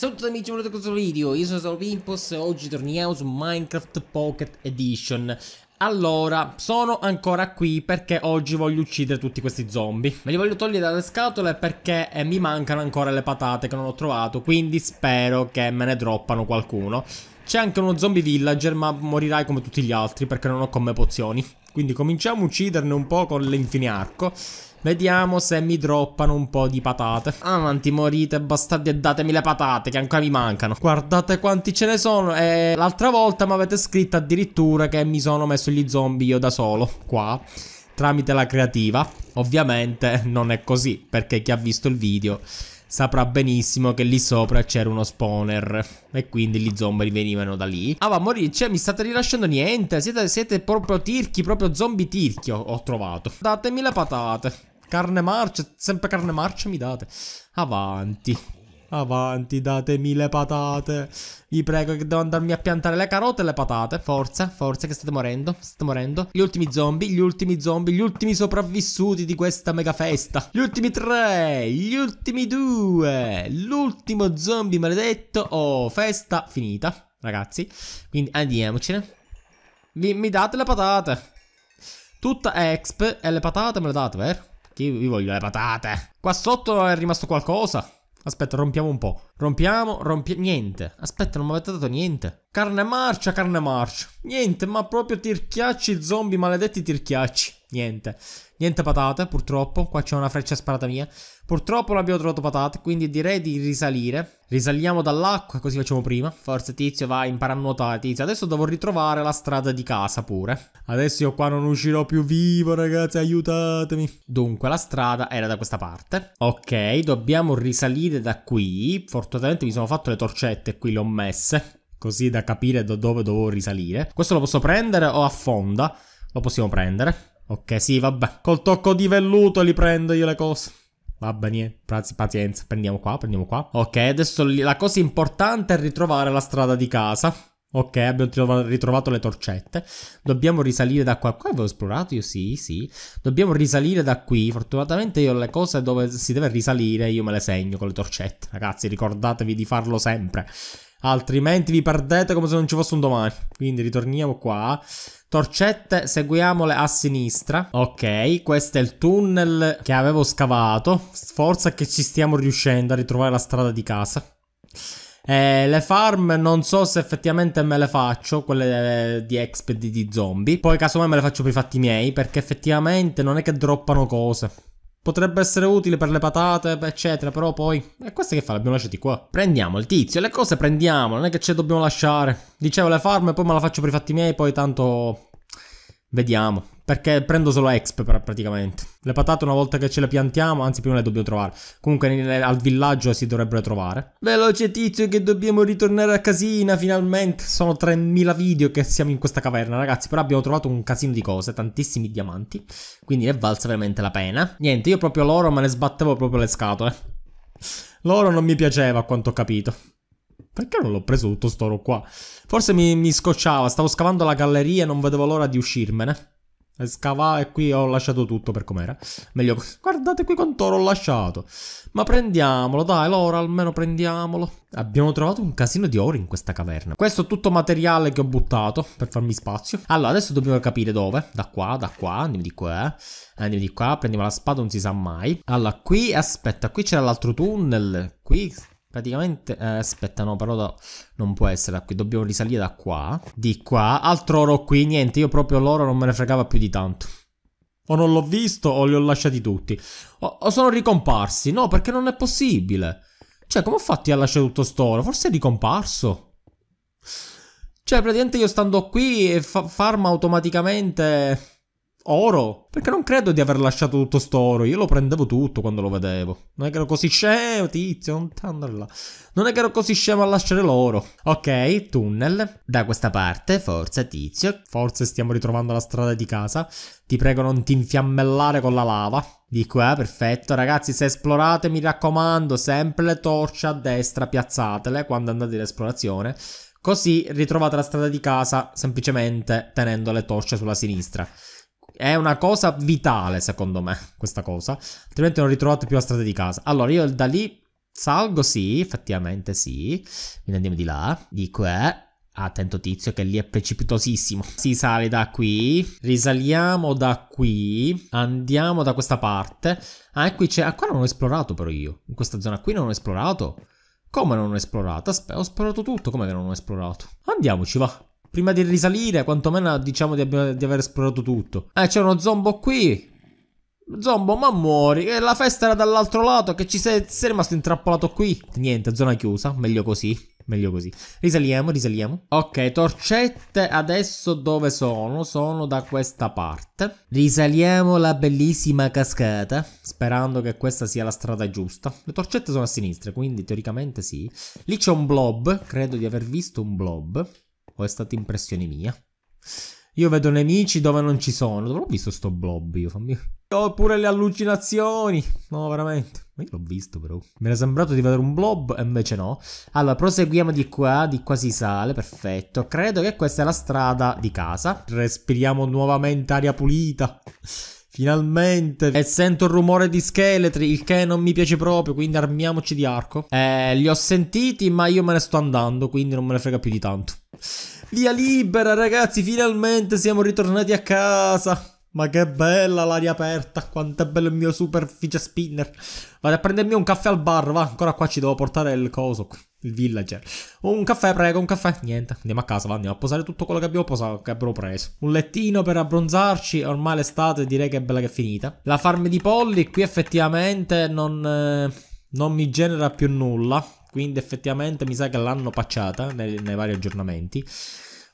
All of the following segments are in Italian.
Ciao amici, benvenuti a questo video, io sono Salvimpos e oggi torniamo su Minecraft Pocket Edition allora, sono ancora qui perché oggi voglio uccidere tutti questi zombie. Me li voglio togliere dalle scatole perché eh, mi mancano ancora le patate che non ho trovato, quindi spero che me ne droppano qualcuno. C'è anche uno zombie villager, ma morirai come tutti gli altri perché non ho come pozioni. Quindi cominciamo a ucciderne un po' con l'infiniarco. Vediamo se mi droppano un po' di patate. Avanti, morite, bastardi, e datemi le patate che ancora mi mancano. Guardate quanti ce ne sono. E eh, l'altra volta mi avete scritto addirittura che mi sono messo gli zombie io da solo. Qua. Tramite la creativa. Ovviamente non è così, perché chi ha visto il video saprà benissimo che lì sopra c'era uno spawner e quindi gli zombie venivano da lì. Ah, ma morì, cioè mi state rilasciando niente, siete, siete proprio tirchi, proprio zombie tirchi ho, ho trovato. Datemi le patate. Carne marcia, sempre carne marcia mi date. Avanti. Avanti, datemi le patate. Vi prego che devo andarmi a piantare le carote e le patate. Forza, forza che state morendo, state morendo. Gli ultimi zombie, gli ultimi zombie, gli ultimi sopravvissuti di questa mega festa. Gli ultimi tre, gli ultimi due. L'ultimo zombie maledetto. Oh, festa finita, ragazzi. Quindi andiamocene. Vi, mi date le patate. Tutta exp e le patate me le date, vero? Chi vi voglio le patate. Qua sotto è rimasto qualcosa. Aspetta, rompiamo un po'. Rompiamo, rompiamo. Niente. Aspetta, non mi avete dato niente. Carne marcia, carne marcia. Niente, ma proprio tirchiacci zombie, maledetti tirchiacci. Niente. Niente patate, purtroppo. Qua c'è una freccia sparata mia. Purtroppo non abbiamo trovato patate, quindi direi di risalire. Risaliamo dall'acqua, così facciamo prima. Forse tizio, vai, impara a nuotare, tizio. Adesso devo ritrovare la strada di casa pure. Adesso io qua non uscirò più vivo, ragazzi, aiutatemi. Dunque, la strada era da questa parte. Ok, dobbiamo risalire da qui. Fortunatamente mi sono fatto le torcette, qui le ho messe così da capire da dove dovevo risalire. Questo lo posso prendere o affonda? Lo possiamo prendere. Ok, sì, vabbè. Col tocco di velluto li prendo io le cose. Vabbè, niente, pazienza, prendiamo qua, prendiamo qua. Ok, adesso la cosa importante è ritrovare la strada di casa. Ok, abbiamo ritrovato le torcette. Dobbiamo risalire da qua. Qua avevo esplorato io, sì, sì. Dobbiamo risalire da qui. Fortunatamente io le cose dove si deve risalire io me le segno con le torcette. Ragazzi, ricordatevi di farlo sempre altrimenti vi perdete come se non ci fosse un domani. Quindi ritorniamo qua. Torcette, seguiamole a sinistra. Ok, questo è il tunnel che avevo scavato. Forza che ci stiamo riuscendo a ritrovare la strada di casa. Eh, le farm non so se effettivamente me le faccio, quelle di exp di zombie. Poi casomai me le faccio per i fatti miei, perché effettivamente non è che droppano cose. Potrebbe essere utile per le patate, eccetera, però poi... E queste che fa? Le abbiamo lasciate qua. Prendiamo il tizio, le cose prendiamo, non è che ce le dobbiamo lasciare. Dicevo le farme, poi me la faccio per i fatti miei, poi tanto... Vediamo. Perché prendo solo exp praticamente. Le patate una volta che ce le piantiamo, anzi prima le dobbiamo trovare. Comunque al villaggio si dovrebbero trovare. Veloce tizio che dobbiamo ritornare a casina finalmente. Sono 3000 video che siamo in questa caverna ragazzi. Però abbiamo trovato un casino di cose, tantissimi diamanti. Quindi ne valsa veramente la pena. Niente, io proprio loro me ne sbattevo proprio le scatole. Loro non mi piaceva a quanto ho capito. Perché non l'ho preso tutto sto oro qua? Forse mi, mi scocciava, stavo scavando la galleria e non vedevo l'ora di uscirmene. Scavare qui ho lasciato tutto per com'era. Meglio Guardate qui quanto ho lasciato. Ma prendiamolo, dai, l'oro almeno prendiamolo. Abbiamo trovato un casino di oro in questa caverna. Questo è tutto materiale che ho buttato per farmi spazio. Allora, adesso dobbiamo capire dove. Da qua, da qua, andiamo di qua. Eh. Andiamo di qua, prendiamo la spada, non si sa mai. Allora, qui, aspetta, qui c'era l'altro tunnel. Qui Praticamente, eh, aspetta, no, però da... non può essere da qui, dobbiamo risalire da qua, di qua, altro oro qui, niente, io proprio l'oro non me ne fregava più di tanto. O non l'ho visto o li ho lasciati tutti. O, o sono ricomparsi, no, perché non è possibile. Cioè, come ho fatto io a lasciare tutto sto oro? Forse è ricomparso. Cioè, praticamente io stando qui, fa farma automaticamente oro? Perché non credo di aver lasciato tutto sto oro. Io lo prendevo tutto quando lo vedevo. Non è che ero così scemo, tizio. Non è che ero così scemo a lasciare l'oro. Ok, tunnel. Da questa parte, forza, tizio. Forse stiamo ritrovando la strada di casa. Ti prego, non ti infiammellare con la lava. Di qua, eh, perfetto. Ragazzi, se esplorate, mi raccomando, sempre le torce a destra piazzatele quando andate in esplorazione. Così ritrovate la strada di casa semplicemente tenendo le torce sulla sinistra. È una cosa vitale, secondo me, questa cosa. Altrimenti non ritrovate più la strada di casa. Allora, io da lì salgo, sì, effettivamente sì. Quindi andiamo di là, di qua. Eh, attento tizio che lì è precipitosissimo. Si sale da qui, risaliamo da qui, andiamo da questa parte. Ah, e qui c'è... Ah, qua non ho esplorato però io. In questa zona qui non ho esplorato. Come non ho esplorato? Aspetta, ho esplorato tutto, come che non ho esplorato? Andiamoci, va. Prima di risalire, quantomeno diciamo di, di aver esplorato tutto. Eh, c'è uno zombo qui. Zombo, ma muori. E la festa era dall'altro lato. Che ci sei, sei rimasto intrappolato qui? Niente, zona chiusa. Meglio così. Meglio così. Risaliamo, risaliamo. Ok, torcette adesso dove sono? Sono da questa parte. Risaliamo la bellissima cascata, sperando che questa sia la strada giusta. Le torcette sono a sinistra, quindi teoricamente sì. Lì c'è un blob, credo di aver visto un blob. O è stata impressione mia? Io vedo nemici dove non ci sono. Dove l'ho visto sto blob io? Fammi... Ho pure le allucinazioni. No, veramente. Ma io l'ho visto però. Mi era sembrato di vedere un blob e invece no. Allora, proseguiamo di qua. Di qua si sale. Perfetto. Credo che questa è la strada di casa. Respiriamo nuovamente aria pulita. Finalmente. E sento il rumore di scheletri, il che non mi piace proprio, quindi armiamoci di arco. Eh, li ho sentiti, ma io me ne sto andando, quindi non me ne frega più di tanto. Via libera, ragazzi, finalmente siamo ritornati a casa. Ma che bella l'aria aperta, quanto è bello il mio superficie spinner. Vado a prendermi un caffè al bar, va, ancora qua ci devo portare il coso, il villager. Un caffè, prego, un caffè. Niente, andiamo a casa, va, andiamo a posare tutto quello che abbiamo, posato, che abbiamo preso. Un lettino per abbronzarci, ormai l'estate direi che è bella che è finita. La farm di polli qui effettivamente non, eh, non mi genera più nulla, quindi effettivamente mi sa che l'hanno pacciata eh, nei, nei vari aggiornamenti.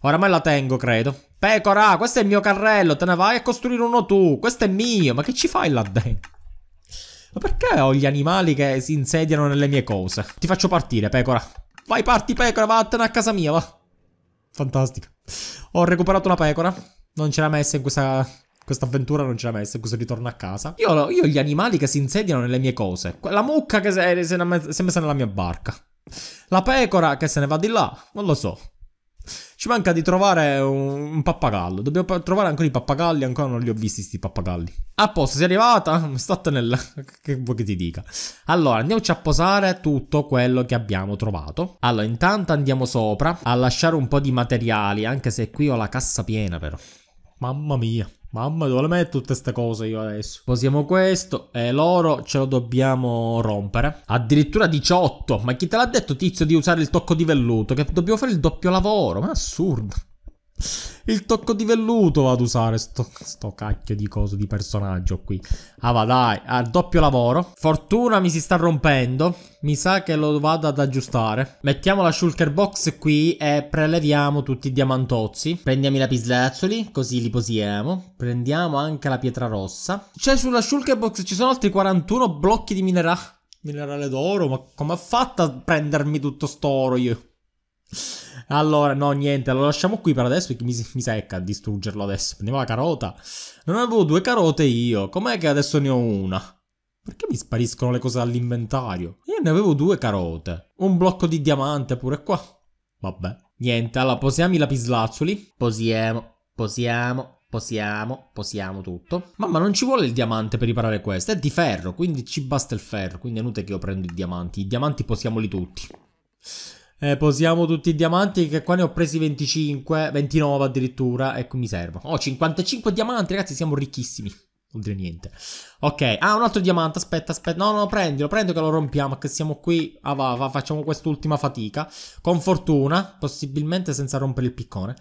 Oramai la tengo, credo. Pecora, questo è il mio carrello, te ne vai a costruire uno tu. Questo è mio. Ma che ci fai là dentro? Ma perché ho gli animali che si insediano nelle mie cose? Ti faccio partire, pecora. Vai, parti, pecora, vattene a casa mia, va. Fantastica. Ho recuperato una pecora. Non ce l'ha messa in questa... Questa avventura non ce l'ha messa, in questo ritorno a casa. Io ho gli animali che si insediano nelle mie cose. La mucca che si è messa nella mia barca. La pecora che se ne va di là. Non lo so. Ci manca di trovare un, un pappagallo. Dobbiamo trovare ancora i pappagalli. Ancora non li ho visti sti pappagalli. A posto, sei arrivata? State nel... che vuoi che ti dica? Allora, andiamoci a posare tutto quello che abbiamo trovato. Allora, intanto andiamo sopra a lasciare un po' di materiali. Anche se qui ho la cassa piena, però. Mamma mia. Mamma, dove le metto tutte queste cose io adesso? Posiamo questo e l'oro ce lo dobbiamo rompere. Addirittura 18. Ma chi te l'ha detto, tizio, di usare il tocco di velluto? Che dobbiamo fare il doppio lavoro? Ma assurdo. Il tocco di velluto vado ad usare sto, sto, cacchio di coso di personaggio qui. Ah va dai, a doppio lavoro. Fortuna mi si sta rompendo. Mi sa che lo vado ad aggiustare. Mettiamo la shulker box qui e preleviamo tutti i diamantozzi. Prendiamo i lapislazzoli, così li posiamo. Prendiamo anche la pietra rossa. Cioè sulla shulker box ci sono altri 41 blocchi di minerale. Minerale d'oro, ma come ha fatto a prendermi tutto sto oro io? Allora, no, niente, lo lasciamo qui per adesso perché mi, mi secca distruggerlo adesso. Prendiamo la carota. Non avevo due carote io. Com'è che adesso ne ho una? Perché mi spariscono le cose dall'inventario? Io ne avevo due carote. Un blocco di diamante pure qua. Vabbè. Niente, allora posiamo i lapislazzuli. Posiamo, posiamo, Posiamo, posiamo tutto. Mamma, non ci vuole il diamante per riparare questo. È di ferro, quindi ci basta il ferro. Quindi è inutile che io prendo i diamanti. I diamanti posiamoli tutti. Eh, posiamo tutti i diamanti che qua ne ho presi 25, 29 addirittura, ecco mi servono. Oh, 55 diamanti, ragazzi, siamo ricchissimi. Non dire niente. Ok, ah, un altro diamante, aspetta, aspetta. No, no, prendilo, prendilo che lo rompiamo, che siamo qui. Ah, va, va, facciamo quest'ultima fatica. Con fortuna, possibilmente senza rompere il piccone.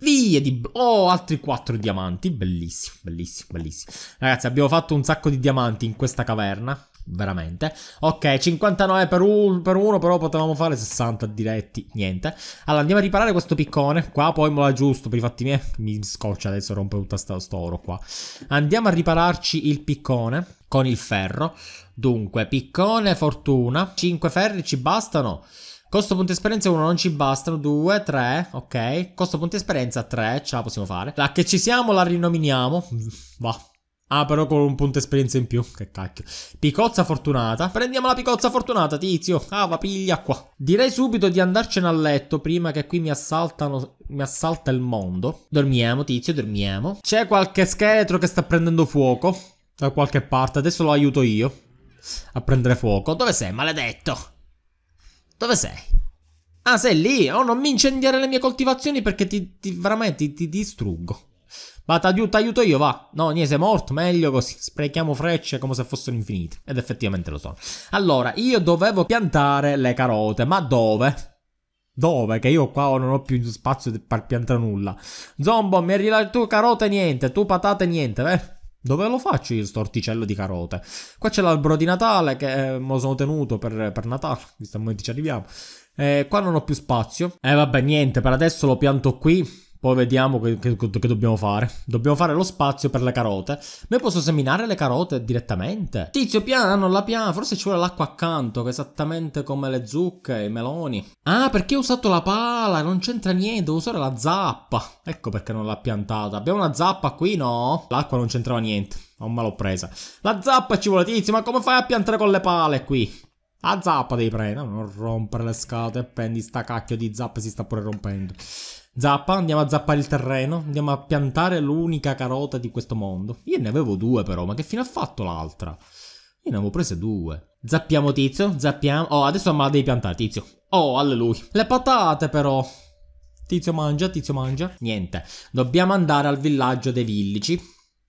Via di... Oh, altri 4 diamanti. Bellissimo, bellissimo, bellissimo. Ragazzi, abbiamo fatto un sacco di diamanti in questa caverna veramente. Ok, 59 per, un, per, uno, però potevamo fare 60 diretti, niente. Allora, andiamo a riparare questo piccone, qua poi me la giusto, per i fatti miei, mi scoccia adesso rompe tutto sto, sto oro qua. Andiamo a ripararci il piccone con il ferro. Dunque, piccone, fortuna, 5 ferri ci bastano. Costo punti esperienza 1 non ci bastano, 2, 3, ok. Costo punti esperienza 3, ce la possiamo fare. La che ci siamo la rinominiamo, va, Ah, però con un punto esperienza in più. Che cacchio. Picozza fortunata. Prendiamo la picozza fortunata, tizio. Ah, va, piglia qua. Direi subito di andarcene a letto prima che qui mi assaltano. Mi assalta il mondo. Dormiamo, tizio, dormiamo. C'è qualche scheletro che sta prendendo fuoco. Da qualche parte. Adesso lo aiuto io. A prendere fuoco. Dove sei, maledetto? Dove sei? Ah, sei lì? Oh, non mi incendiare le mie coltivazioni perché ti, ti veramente ti, ti distruggo. Va, t'aiuto, aiuto io, va. No, niente, sei morto, meglio così. Sprechiamo frecce come se fossero infinite. Ed effettivamente lo sono. Allora, io dovevo piantare le carote, ma dove? Dove? Che io qua non ho più spazio per piantare nulla. Zombo, mi arriva tu carote niente, tu patate niente, eh? Dove lo faccio io sto orticello di carote? Qua c'è l'albero di Natale che eh, me lo sono tenuto per, per Natale, visto che ci arriviamo. Eh, qua non ho più spazio. Eh vabbè, niente, per adesso lo pianto qui poi vediamo che, che, che, dobbiamo fare. Dobbiamo fare lo spazio per le carote. Noi posso seminare le carote direttamente. Tizio, piano, la piano. Forse ci vuole l'acqua accanto, esattamente come le zucche, i meloni. Ah, perché ho usato la pala? Non c'entra niente, devo usare la zappa. Ecco perché non l'ha piantata. Abbiamo una zappa qui, no? L'acqua non c'entrava niente. Non me l'ho presa. La zappa ci vuole, tizio, ma come fai a piantare con le pale qui? La zappa devi prendere, non rompere le scatole e prendi sta cacchio di zappa si sta pure rompendo. Zappa, andiamo a zappare il terreno, andiamo a piantare l'unica carota di questo mondo. Io ne avevo due però, ma che fine ha fatto l'altra? Io ne avevo prese due. Zappiamo tizio, zappiamo... Oh, adesso ma devi piantare tizio. Oh, alleluia. Le patate però. Tizio mangia, tizio mangia. Niente. Dobbiamo andare al villaggio dei villici.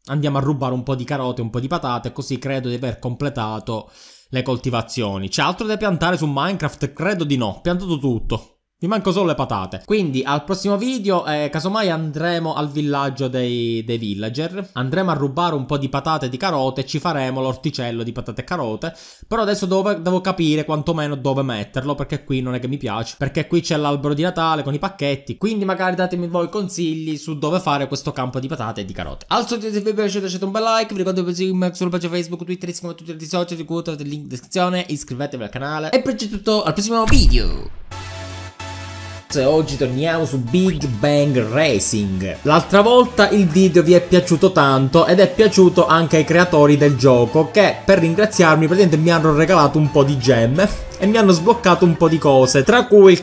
Andiamo a rubare un po' di carote, un po' di patate, così credo di aver completato le coltivazioni. C'è altro da piantare su Minecraft? Credo di no. ho Piantato tutto. Mi manco solo le patate. Quindi al prossimo video, eh, casomai andremo al villaggio dei, dei, villager. Andremo a rubare un po' di patate e di carote e ci faremo l'orticello di patate e carote. Però adesso devo, devo capire quantomeno dove metterlo perché qui non è che mi piace. Perché qui c'è l'albero di Natale con i pacchetti. Quindi magari datemi voi consigli su dove fare questo campo di patate e di carote. Al solito se vi è piaciuto lasciate un bel like. Vi ricordo che seguirmi sulla pagina Facebook, Twitter, Instagram, tutti i social. Di cui trovate il link in descrizione. Iscrivetevi al canale. E per oggi tutto, al prossimo video e oggi torniamo su Big Bang Racing. L'altra volta il video vi è piaciuto tanto ed è piaciuto anche ai creatori del gioco che per ringraziarmi praticamente mi hanno regalato un po' di gemme e mi hanno sbloccato un po' di cose, tra cui il